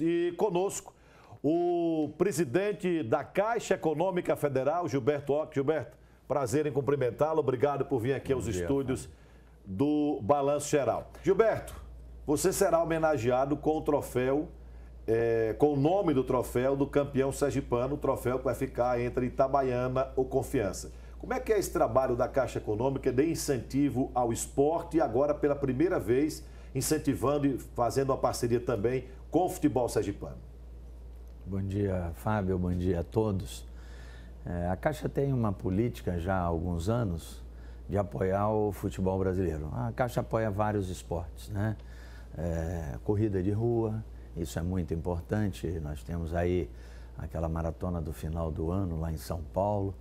E conosco o presidente da Caixa Econômica Federal, Gilberto Ock. Gilberto, prazer em cumprimentá-lo. Obrigado por vir aqui Bom aos dia, estúdios do Balanço Geral. Gilberto, você será homenageado com o troféu, é, com o nome do troféu do campeão sergipano, o troféu que vai ficar entre Itabaiana ou Confiança. Como é que é esse trabalho da Caixa Econômica é de incentivo ao esporte e agora pela primeira vez incentivando e fazendo uma parceria também com o futebol sergipano. Bom dia, Fábio, bom dia a todos. É, a Caixa tem uma política já há alguns anos de apoiar o futebol brasileiro. A Caixa apoia vários esportes, né? É, corrida de rua, isso é muito importante. Nós temos aí aquela maratona do final do ano lá em São Paulo.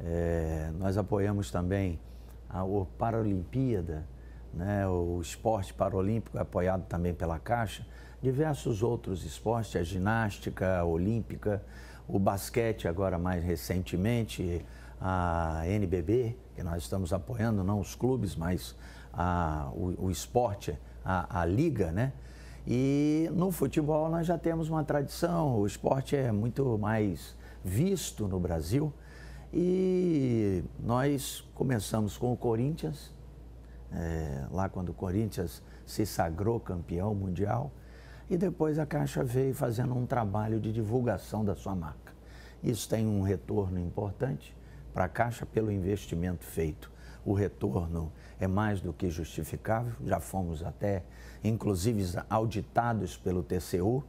É, nós apoiamos também a, a Paralimpíada, né, o esporte paralímpico é apoiado também pela Caixa, diversos outros esportes, a ginástica a olímpica, o basquete agora mais recentemente, a NBB, que nós estamos apoiando, não os clubes, mas a, o, o, esporte, a, a liga, né? E no futebol nós já temos uma tradição, o esporte é muito mais visto no Brasil. E nós começamos com o Corinthians, é, lá quando o Corinthians se sagrou campeão mundial. E depois a Caixa veio fazendo um trabalho de divulgação da sua marca. Isso tem um retorno importante para a Caixa pelo investimento feito. O retorno é mais do que justificável, já fomos até, inclusive, auditados pelo TCU.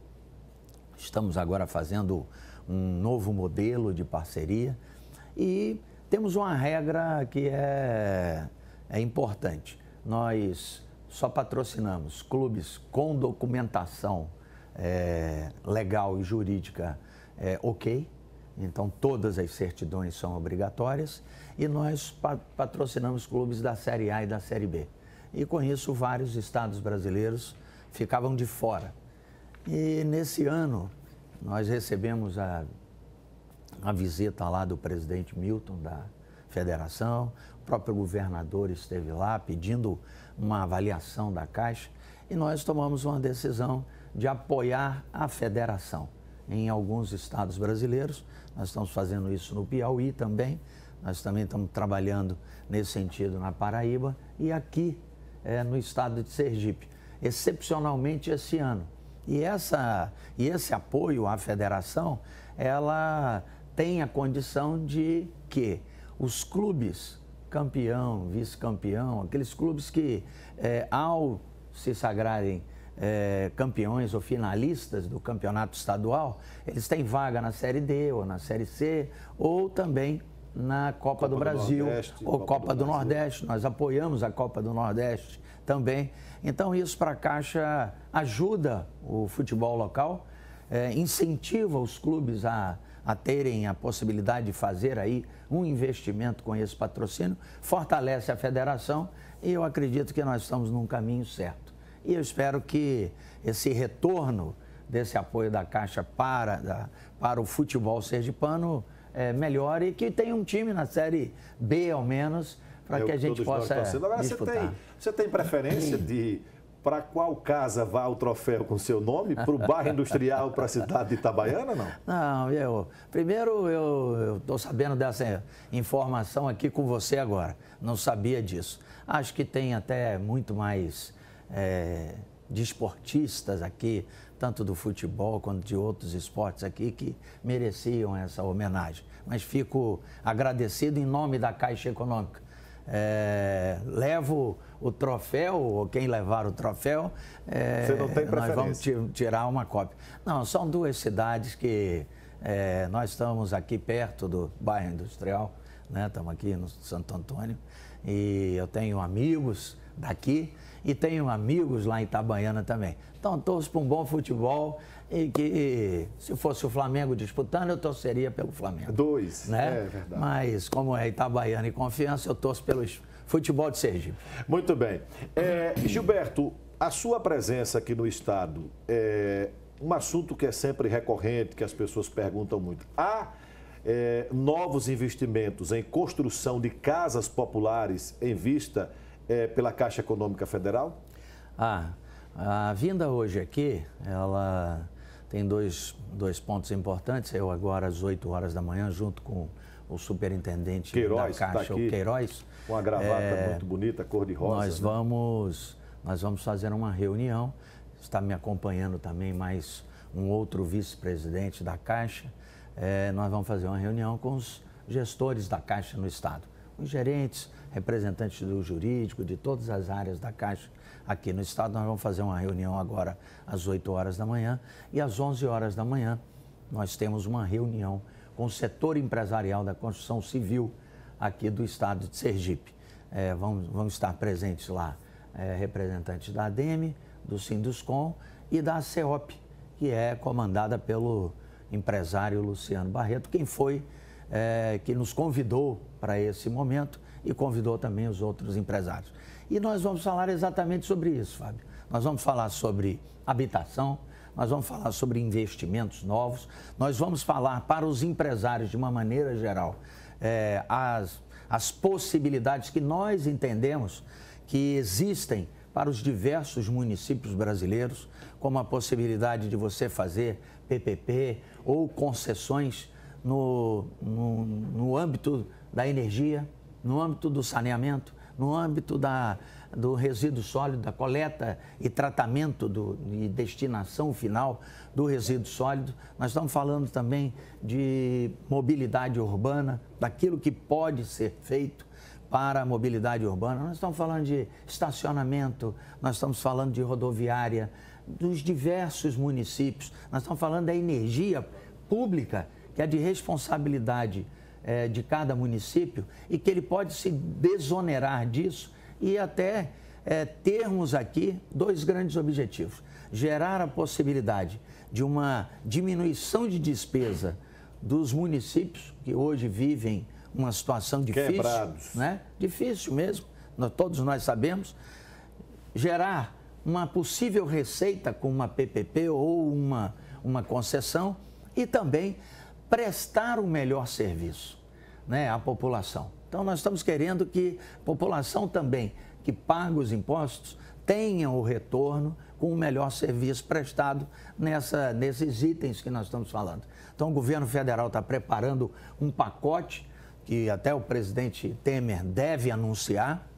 Estamos agora fazendo um novo modelo de parceria e temos uma regra que é é importante. Nós só patrocinamos clubes com documentação é, legal e jurídica é, ok, então todas as certidões são obrigatórias, e nós patrocinamos clubes da Série A e da Série B. E com isso, vários estados brasileiros ficavam de fora. E nesse ano, nós recebemos a, a visita lá do presidente Milton da federação, próprio governador esteve lá pedindo uma avaliação da Caixa e nós tomamos uma decisão de apoiar a federação. Em alguns estados brasileiros, nós estamos fazendo isso no Piauí também, nós também estamos trabalhando nesse sentido na Paraíba e aqui é, no estado de Sergipe, excepcionalmente esse ano. E, essa, e esse apoio à federação, ela tem a condição de que os clubes campeão, vice-campeão, aqueles clubes que, é, ao se sagrarem é, campeões ou finalistas do campeonato estadual, eles têm vaga na Série D ou na Série C, ou também na Copa, Copa do Brasil do Nordeste, ou Copa, Copa do, do Nordeste. Nós apoiamos a Copa do Nordeste também. Então, isso para a Caixa ajuda o futebol local, é, incentiva os clubes a a terem a possibilidade de fazer aí um investimento com esse patrocínio, fortalece a federação e eu acredito que nós estamos num caminho certo. E eu espero que esse retorno desse apoio da Caixa para, da, para o futebol sergipano é, melhore e que tenha um time na Série B, ao menos, para é que a gente possa. Agora, disputar. Você, tem, você tem preferência de para qual casa vá o troféu com seu nome? Para o bairro industrial, para a cidade de Itabaiana, não? Não, eu. Primeiro, eu estou sabendo dessa informação aqui com você agora. Não sabia disso. Acho que tem até muito mais é, desportistas de aqui, tanto do futebol quanto de outros esportes aqui, que mereciam essa homenagem. Mas fico agradecido em nome da Caixa Econômica. É, levo o troféu, ou quem levar o troféu, é, Você não tem nós vamos tirar uma cópia. Não, são duas cidades que é, nós estamos aqui perto do bairro industrial, né? estamos aqui no Santo Antônio, e eu tenho amigos daqui e tenho amigos lá em Itabaiana também. Então torço para um bom futebol e que se fosse o Flamengo disputando, eu torceria pelo Flamengo. Dois, né? É verdade. Mas como é Itabaiana e confiança, eu torço pelos futebol de Sergipe. Muito bem. É, Gilberto, a sua presença aqui no Estado é um assunto que é sempre recorrente, que as pessoas perguntam muito. Há é, novos investimentos em construção de casas populares em vista é, pela Caixa Econômica Federal? Ah, a vinda hoje aqui, ela tem dois, dois pontos importantes. Eu agora às 8 horas da manhã, junto com o superintendente Queiroz, da tá Caixa, tá aqui, o Queiroz. Com a gravata é, muito bonita, cor de rosa. Nós, né? vamos, nós vamos fazer uma reunião. Está me acompanhando também mais um outro vice-presidente da Caixa. É, nós vamos fazer uma reunião com os gestores da Caixa no Estado. Os gerentes, representantes do jurídico, de todas as áreas da Caixa aqui no Estado. Nós vamos fazer uma reunião agora às 8 horas da manhã e às 11 horas da manhã nós temos uma reunião com o setor empresarial da construção civil aqui do estado de Sergipe. É, vão, vão estar presentes lá é, representantes da ADEME, do Sinduscom e da CEOP, que é comandada pelo empresário Luciano Barreto, quem foi é, que nos convidou para esse momento e convidou também os outros empresários. E nós vamos falar exatamente sobre isso, Fábio. Nós vamos falar sobre habitação, nós vamos falar sobre investimentos novos, nós vamos falar para os empresários de uma maneira geral é, as, as possibilidades que nós entendemos que existem para os diversos municípios brasileiros, como a possibilidade de você fazer PPP ou concessões no, no, no âmbito da energia, no âmbito do saneamento, no âmbito da, do resíduo sólido, da coleta e tratamento do, e destinação final do resíduo sólido. Nós estamos falando também de mobilidade urbana, daquilo que pode ser feito para a mobilidade urbana. Nós estamos falando de estacionamento, nós estamos falando de rodoviária, dos diversos municípios. Nós estamos falando da energia pública, que é de responsabilidade é, de cada município e que ele pode se desonerar disso e até é, termos aqui dois grandes objetivos: gerar a possibilidade de uma diminuição de despesa dos municípios que hoje vivem uma situação difícil, Quebrados. né? Difícil mesmo, nós, todos nós sabemos. Gerar uma possível receita com uma PPP ou uma, uma concessão e também prestar o melhor serviço né, à população. Então, nós estamos querendo que a população também, que paga os impostos, tenha o retorno com o melhor serviço prestado nessa, nesses itens que nós estamos falando. Então, o governo federal está preparando um pacote que até o presidente Temer deve anunciar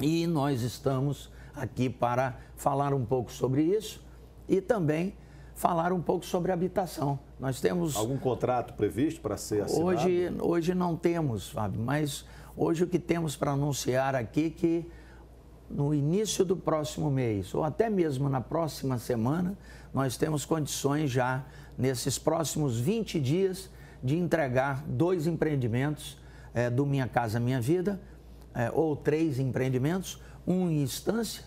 e nós estamos aqui para falar um pouco sobre isso e também falar um pouco sobre habitação. Nós temos. Algum contrato previsto para ser assinado? Hoje, hoje não temos, Fábio, mas hoje o que temos para anunciar aqui é que no início do próximo mês, ou até mesmo na próxima semana, nós temos condições já, nesses próximos 20 dias, de entregar dois empreendimentos é, do Minha Casa Minha Vida, é, ou três empreendimentos, um em instância,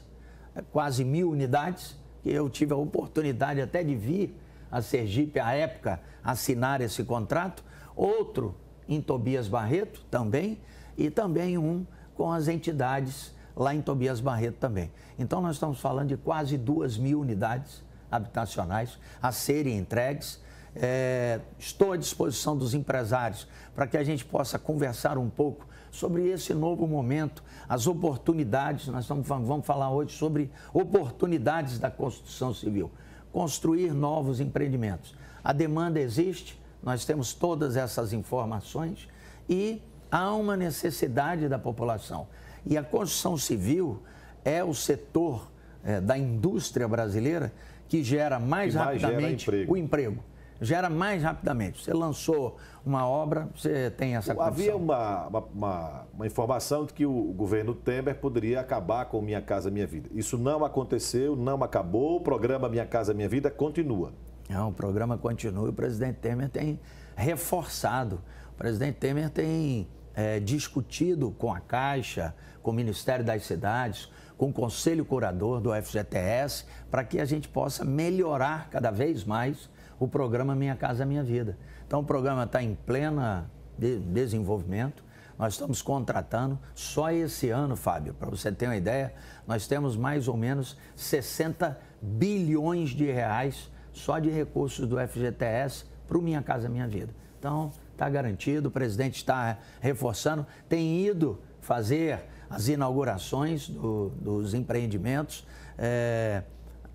é, quase mil unidades, que eu tive a oportunidade até de vir a Sergipe, à época, assinar esse contrato. Outro em Tobias Barreto também, e também um com as entidades lá em Tobias Barreto também. Então, nós estamos falando de quase duas mil unidades habitacionais a serem entregues. É, estou à disposição dos empresários para que a gente possa conversar um pouco sobre esse novo momento, as oportunidades. Nós vamos falar hoje sobre oportunidades da construção civil, construir novos empreendimentos. A demanda existe, nós temos todas essas informações e há uma necessidade da população. E a construção civil é o setor é, da indústria brasileira que gera mais mais rapidamente gera emprego. o emprego gera mais rapidamente. Você lançou uma obra, você tem essa condição. Havia uma, uma, uma, informação de que o governo Temer poderia acabar com Minha Casa Minha Vida. Isso não aconteceu, não acabou. O programa Minha Casa Minha Vida continua. Não, o programa continua. O presidente Temer tem reforçado. O presidente Temer tem é, discutido com a Caixa, com o Ministério das Cidades, com o Conselho Curador do FGTS, para que a gente possa melhorar cada vez mais o programa Minha Casa Minha Vida. Então, o programa está em plena de desenvolvimento. Nós estamos contratando só esse ano, Fábio, para você ter uma ideia, nós temos mais ou menos 60 bilhões de reais só de recursos do FGTS para o Minha Casa Minha Vida. Então, está garantido, o presidente está reforçando, tem ido fazer as inaugurações do, dos empreendimentos. É,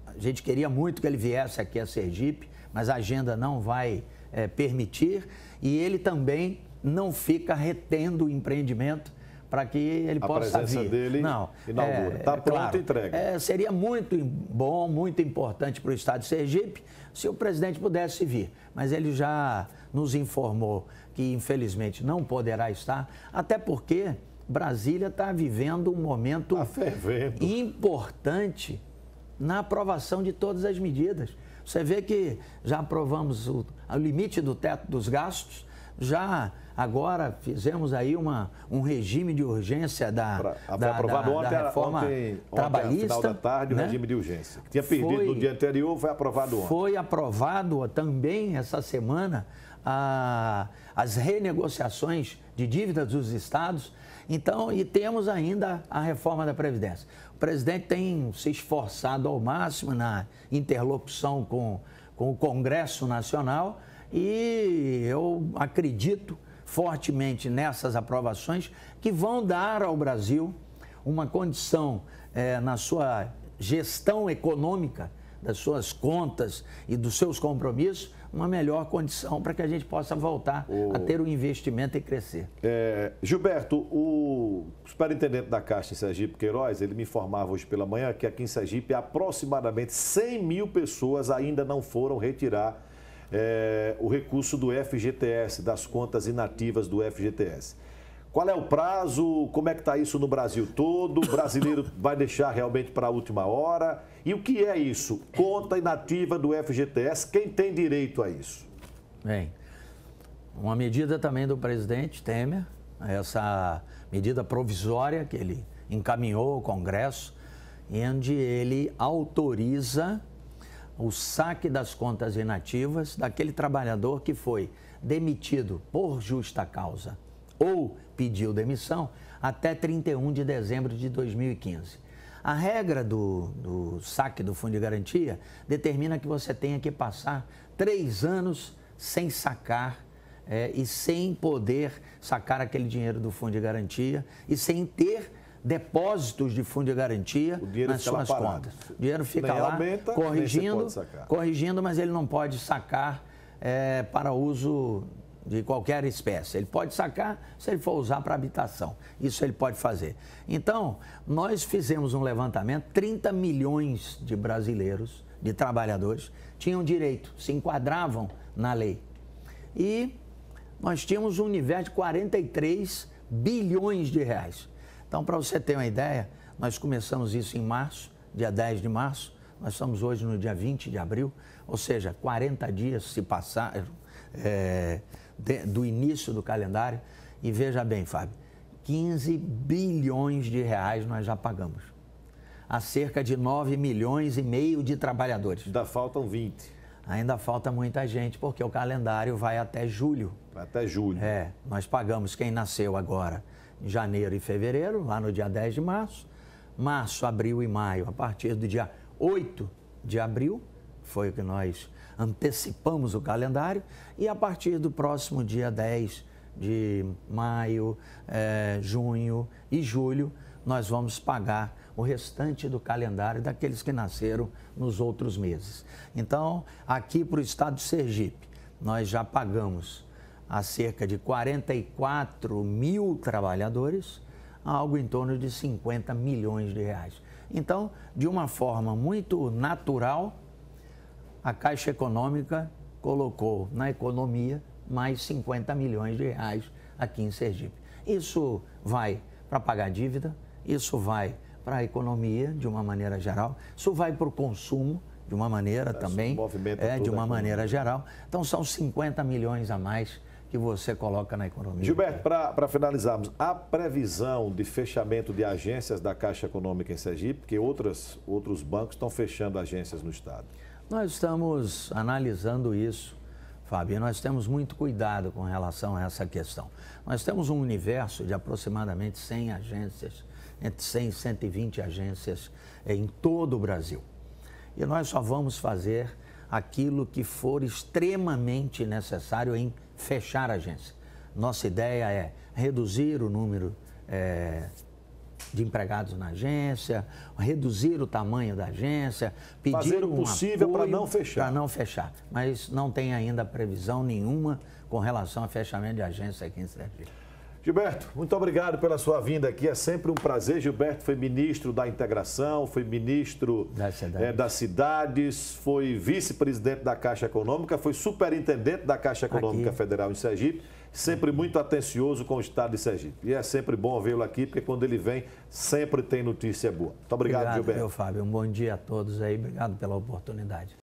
a gente queria muito que ele viesse aqui a Sergipe, mas a agenda não vai é, permitir. E ele também não fica retendo o empreendimento para que ele a possa presença vir. dele não inaugura. Está é, tá é pronto claro, entrega. É, seria muito bom, muito importante para o Estado de Sergipe se o presidente pudesse vir. Mas ele já nos informou que, infelizmente, não poderá estar, até porque Brasília está vivendo um momento tá importante na aprovação de todas as medidas. Você vê que já aprovamos o, o limite do teto dos gastos, já agora fizemos aí uma, um regime de urgência da, pra, da, aprovado da, ontem, da reforma ontem, trabalhista. Ontem, final da tarde, o né? regime de urgência. Que tinha perdido foi, no dia anterior, foi aprovado ontem. Foi aprovado também essa semana a, as renegociações de dívidas dos estados então, e temos ainda a reforma da Previdência. O presidente tem se esforçado ao máximo na interlocução com, com o Congresso Nacional e eu acredito fortemente nessas aprovações que vão dar ao Brasil uma condição é, na sua gestão econômica das suas contas e dos seus compromissos, uma melhor condição para que a gente possa voltar o... a ter o um investimento e crescer. É, Gilberto, o superintendente da Caixa em Sergipe Queiroz, ele me informava hoje pela manhã que aqui em Sergipe aproximadamente 100 mil pessoas ainda não foram retirar é, o recurso do FGTS, das contas inativas do FGTS. Qual é o prazo? Como é que está isso no Brasil todo? O brasileiro vai deixar realmente para a última hora? E o que é isso? Conta inativa do FGTS, quem tem direito a isso? Bem, uma medida também do presidente Temer, essa medida provisória que ele encaminhou ao Congresso, onde ele autoriza o saque das contas inativas daquele trabalhador que foi demitido por justa causa ou pediu demissão até 31 de dezembro de 2015. A regra do, do saque do fundo de garantia determina que você tenha que passar três anos sem sacar é, e sem poder sacar aquele dinheiro do fundo de garantia e sem ter depósitos de fundo de garantia nas suas contas. O dinheiro fica Nem lá aumenta, corrigindo, corrigindo, mas ele não pode sacar é, para uso de qualquer espécie. Ele pode sacar se ele for usar para habitação. Isso ele pode fazer. Então, nós fizemos um levantamento, 30 milhões de brasileiros, de trabalhadores, tinham direito, se enquadravam na lei. E nós tínhamos um universo de 43 bilhões de reais. Então, para você ter uma ideia, nós começamos isso em março, dia 10 de março, nós estamos hoje no dia 20 de abril, ou seja, 40 dias se passaram. É de, do início do calendário. E veja bem, Fábio, 15 bilhões de reais nós já pagamos. A cerca de 9 milhões e meio de trabalhadores. Ainda faltam 20. Ainda falta muita gente, porque o calendário vai até julho. Até julho. É, nós pagamos quem nasceu agora em janeiro e fevereiro, lá no dia 10 de março. Março, abril e maio, a partir do dia 8 de abril, foi o que nós antecipamos o calendário e a partir do próximo dia 10 de maio, é, junho e julho, nós vamos pagar o restante do calendário daqueles que nasceram nos outros meses. Então, aqui para o estado de Sergipe, nós já pagamos a cerca de 44 mil trabalhadores, algo em torno de 50 milhões de reais. Então, de uma forma muito natural, a Caixa Econômica colocou na economia mais 50 milhões de reais aqui em Sergipe. Isso vai para pagar dívida, isso vai para a economia de uma maneira geral, isso vai para o consumo de uma maneira isso também, é, de uma maneira geral. Então são 50 milhões a mais que você coloca na economia. Gilberto, para finalizarmos, a previsão de fechamento de agências da Caixa Econômica em Sergipe, porque outras, outros bancos estão fechando agências no Estado. Nós estamos analisando isso, Fábio, e nós temos muito cuidado com relação a essa questão. Nós temos um universo de aproximadamente 100 agências, entre 100 e 120 agências eh, em todo o Brasil. E nós só vamos fazer aquilo que for extremamente necessário em fechar a agência. Nossa ideia é reduzir o número é, de empregados na agência, reduzir o tamanho da agência, pedir Fazer o um possível para não fechar. Para não fechar. Mas não tem ainda previsão nenhuma com relação ao fechamento de agência aqui em Sergipe. Gilberto, muito obrigado pela sua vinda aqui. É sempre um prazer. Gilberto foi ministro da Integração, foi ministro da cidade. é, das Cidades, foi vice-presidente da Caixa Econômica, foi superintendente da Caixa Econômica aqui. Federal em Sergipe sempre muito atencioso com o estado de Sergipe. E é sempre bom vê-lo aqui, porque quando ele vem, sempre tem notícia boa. Muito obrigado, obrigado Gilberto. Obrigado, Fábio. Um bom dia a todos aí. Obrigado pela oportunidade.